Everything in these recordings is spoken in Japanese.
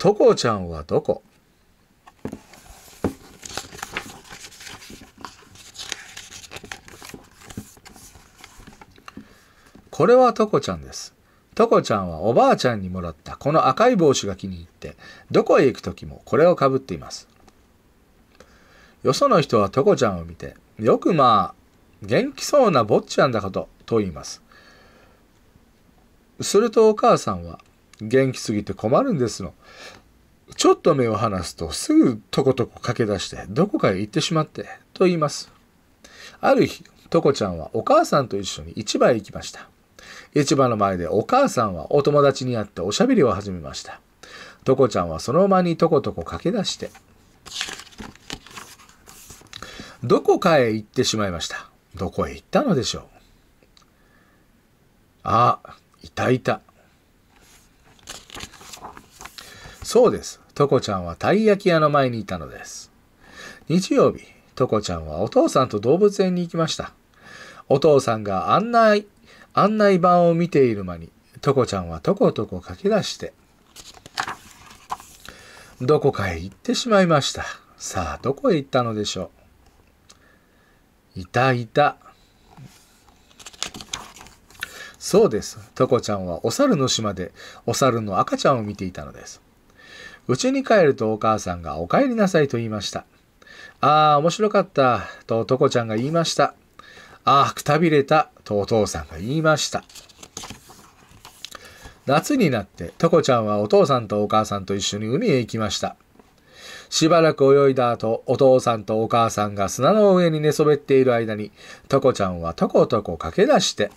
とこちゃんはどここれはとこちゃんです。とこちゃんはおばあちゃんにもらったこの赤い帽子が気に入って、どこへ行く時もこれをかぶっています。よその人はとこちゃんを見て、よくまあ、元気そうな坊ちゃんだこと、と言います。するとお母さんは、元気すぎて困るんですの。ちょっと目を離すとすぐとことこ駆け出してどこかへ行ってしまってと言います。ある日、とこちゃんはお母さんと一緒に市場へ行きました。市場の前でお母さんはお友達に会っておしゃべりを始めました。とこちゃんはその間にとことこ駆け出して、どこかへ行ってしまいました。どこへ行ったのでしょう。ああ、いたいた。そうです。トコちゃんはたい焼き屋の前にいたのです。日曜日、トコちゃんはお父さんと動物園に行きました。お父さんが案内、案内板を見ている間に、トコちゃんはとことこ駆け出して、どこかへ行ってしまいました。さあ、どこへ行ったのでしょう。いたいた。そうです。トコちゃんはお猿の島でお猿の赤ちゃんを見ていたのです。家に帰るとお母さんがお帰りなさいと言いました。ああ、面白かった、ととこちゃんが言いました。ああ、くたびれた、とお父さんが言いました。夏になって、とこちゃんはお父さんとお母さんと一緒に海へ行きました。しばらく泳いだ後、お父さんとお母さんが砂の上に寝そべっている間に、とこちゃんはとことこ駆け出して、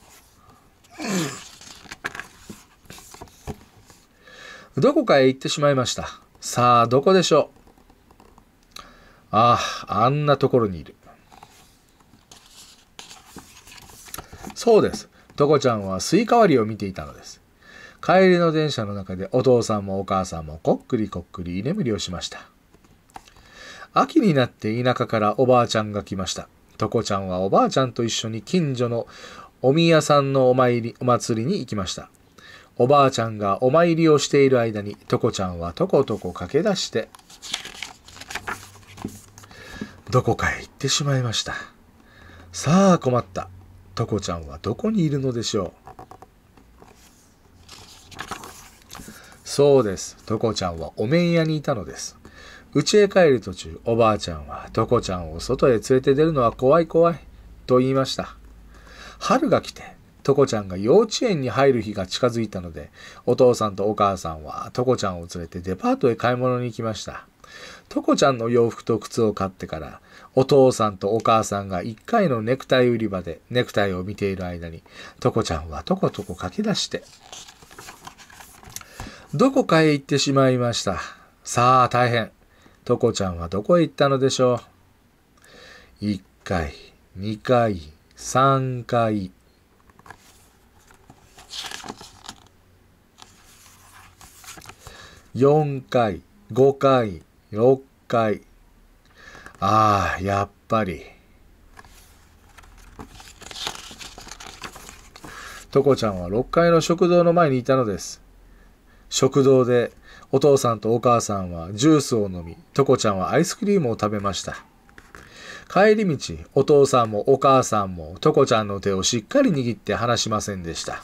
どこかへ行ってしまいました。さあ、どこでしょうああ、あんなところにいる。そうです。トコちゃんはスイカ割りを見ていたのです。帰りの電車の中でお父さんもお母さんもこっくりこっくり居眠りをしました。秋になって田舎からおばあちゃんが来ました。とこちゃんはおばあちゃんと一緒に近所のお宮さんのお参り、お祭りに行きました。おばあちゃんがお参りをしている間に、とこちゃんはとことこ駆け出して、どこかへ行ってしまいました。さあ困った。とこちゃんはどこにいるのでしょう。そうです。とこちゃんはお面屋にいたのです。家へ帰る途中、おばあちゃんは、とこちゃんを外へ連れて出るのは怖い怖い、と言いました。春が来て、トコちゃんが幼稚園に入る日が近づいたので、お父さんとお母さんはトコちゃんを連れてデパートへ買い物に行きました。トコちゃんの洋服と靴を買ってから、お父さんとお母さんが1階のネクタイ売り場でネクタイを見ている間に、トコちゃんはとことこ駆け出して、どこかへ行ってしまいました。さあ大変。トコちゃんはどこへ行ったのでしょう。1階、2階、3階、4回、5回、6回。ああ、やっぱり。トコちゃんは6階の食堂の前にいたのです。食堂でお父さんとお母さんはジュースを飲み、トコちゃんはアイスクリームを食べました。帰り道、お父さんもお母さんもトコちゃんの手をしっかり握って離しませんでした。